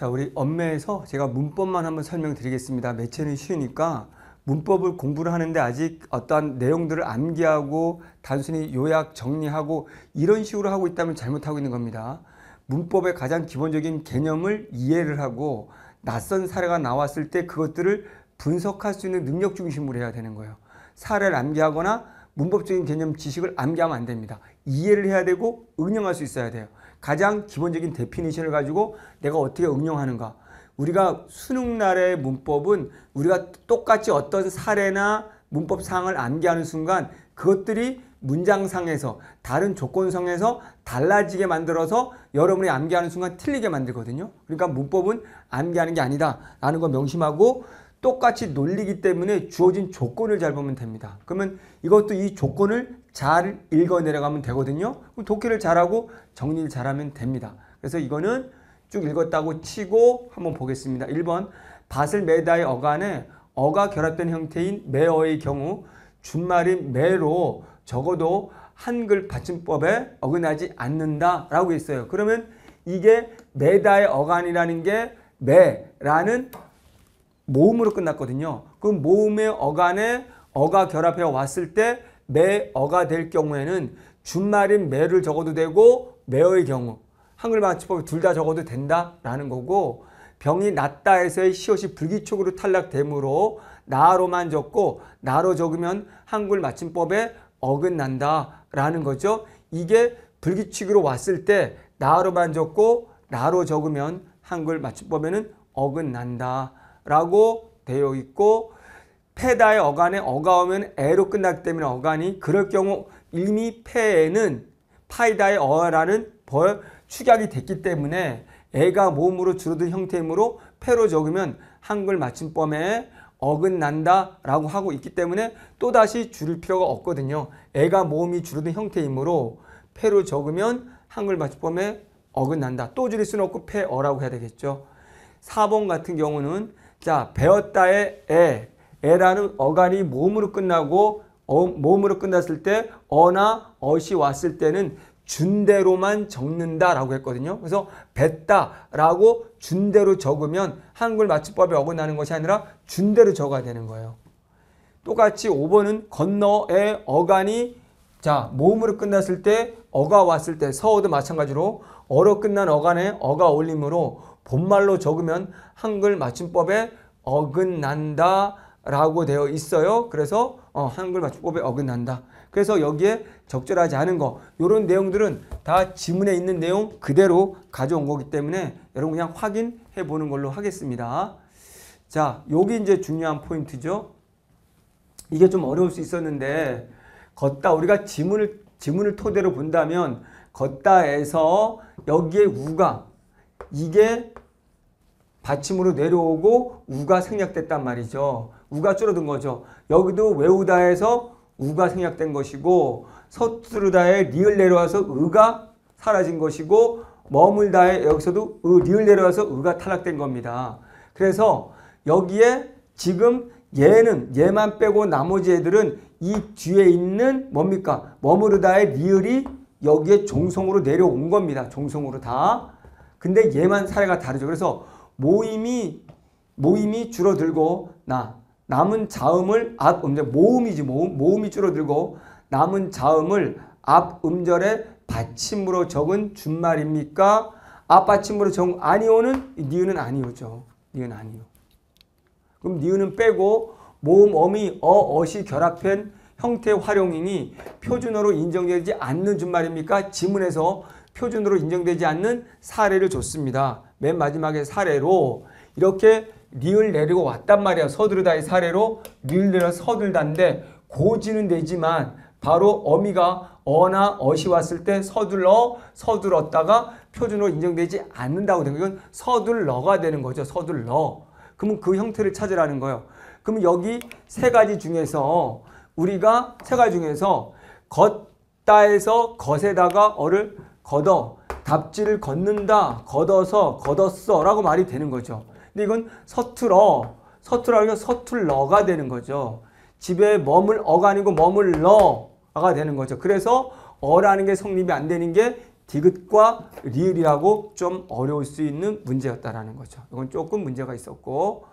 자, 우리 엄매에서 제가 문법만 한번 설명드리겠습니다. 매체는 쉬우니까 문법을 공부를 하는데 아직 어떠한 내용들을 암기하고 단순히 요약 정리하고 이런 식으로 하고 있다면 잘못하고 있는 겁니다. 문법의 가장 기본적인 개념을 이해를 하고 낯선 사례가 나왔을 때 그것들을 분석할 수 있는 능력 중심으로 해야 되는 거예요. 사례를 암기하거나 문법적인 개념 지식을 암기하면 안 됩니다. 이해를 해야 되고 응용할 수 있어야 돼요. 가장 기본적인 데피니션을 가지고 내가 어떻게 응용하는가. 우리가 수능 날의 문법은 우리가 똑같이 어떤 사례나 문법 사항을 암기하는 순간 그것들이 문장상에서 다른 조건상에서 달라지게 만들어서 여러분이 암기하는 순간 틀리게 만들거든요. 그러니까 문법은 암기하는 게 아니다 라는 걸 명심하고 똑같이 놀리기 때문에 주어진 조건을 잘 보면 됩니다. 그러면 이것도 이 조건을 잘 읽어 내려가면 되거든요. 그럼 독해를 잘하고 정리를 잘하면 됩니다. 그래서 이거는 쭉 읽었다고 치고 한번 보겠습니다. 1번 밭을 매다의 어간에 어가 결합된 형태인 매어의 경우 준말인 매로 적어도 한글 받침법에 어긋나지 않는다라고 있어요. 그러면 이게 매다의 어간이라는 게 매라는 모음으로 끝났거든요. 그 모음의 어간에 어가 결합해 왔을 때 매어가 될 경우에는 준말인 매를 적어도 되고 매어의 경우 한글 맞춤법 둘다 적어도 된다라는 거고 병이 낫다에서의 시옷이 불기촉으로 탈락되므로 나로만 적고 나로 적으면 한글 맞춤법에 어긋난다라는 거죠. 이게 불기칙으로 왔을 때 나로만 적고 나로 적으면 한글 맞춤법에는 어긋난다라고 되어 있고 페다의 어간에 어가 오면 애로 끝나기 때문에 어간이 그럴 경우 이미 페에는 파이다의 어라는 벌 축약이 됐기 때문에 애가 모음으로 줄어든 형태이므로 페로 적으면 한글 맞춤법에 어긋난다라고 하고 있기 때문에 또다시 줄일 필요가 없거든요. 애가 모음이 줄어든 형태이므로 페로 적으면 한글 맞춤법에 어긋난다. 또 줄일 수는 없고 페어라고 해야 되겠죠. 4번 같은 경우는 자 배웠다의 애 에라는 어간이 몸으로 끝나고 어, 몸으로 끝났을 때 어나 어시 왔을 때는 준대로만 적는다라고 했거든요. 그래서 뱉다라고 준대로 적으면 한글 맞춤법에 어긋나는 것이 아니라 준대로 적어야 되는 거예요. 똑같이 5번은 건너의 어간이 자 모음으로 끝났을 때 어가 왔을 때 서어도 마찬가지로 어로 끝난 어간에 어가 올림으로 본말로 적으면 한글 맞춤법에 어긋난다 라고 되어 있어요. 그래서 어, 한글 맞춤법에 어긋난다. 그래서 여기에 적절하지 않은 거 이런 내용들은 다 지문에 있는 내용 그대로 가져온 거기 때문에 여러분 그냥 확인해 보는 걸로 하겠습니다. 자, 여기 이제 중요한 포인트죠. 이게 좀 어려울 수 있었는데 걷다 우리가 지문을 지문을 토대로 본다면 걷다에서 여기에 우가 이게 받침으로 내려오고 우가 생략됐단 말이죠. 우가 줄어든 거죠. 여기도 외우다에서 우가 생략된 것이고 서투르다에 리을 내려와서 의가 사라진 것이고 머물다에 여기서도 의, 리을 내려와서 의가 탈락된 겁니다. 그래서 여기에 지금 얘는 얘만 빼고 나머지 애들은 이 뒤에 있는 뭡니까? 머무르다의 리을이 여기에 종성으로 내려온 겁니다. 종성으로 다. 근데 얘만 사례가 다르죠. 그래서 모임이 모임이 줄어들고 나 남은 자음을 앞 음절 모음이지 모음 모음이 줄어들고 남은 자음을 앞 음절에 받침으로 적은 준말입니까? 앞받침으로 정 아니오는 니은 아니오죠. 니은 아니오. 그럼 니은은 빼고 모음 어미 어 어시 결합된 형태 활용이니 표준어로 인정되지 않는 준말입니까? 지문에서 표준으로 인정되지 않는 사례를 줬습니다. 맨 마지막에 사례로 이렇게 리을 내리고 왔단 말이야. 서두르다의 사례로 리을 내려 서둘다인데 고지는 되지만 바로 어미가 어나 어시 왔을 때 서둘러 서둘렀다가 표준으로 인정되지 않는다고 되는 이 서둘러가 되는 거죠. 서둘러. 그러면 그 형태를 찾으라는 거예요. 그럼 여기 세 가지 중에서 우리가 세 가지 중에서 걷다에서 겉에다가 어를 걷어 답지를 걷는다, 걷어서, 걷었어 라고 말이 되는 거죠. 근데 이건 서툴어, 서툴어 서툴러가 되는 거죠. 집에 머물 어가 아니고 머물러가 되는 거죠. 그래서 어라는 게 성립이 안 되는 게 디귿과 리을이라고 좀 어려울 수 있는 문제였다라는 거죠. 이건 조금 문제가 있었고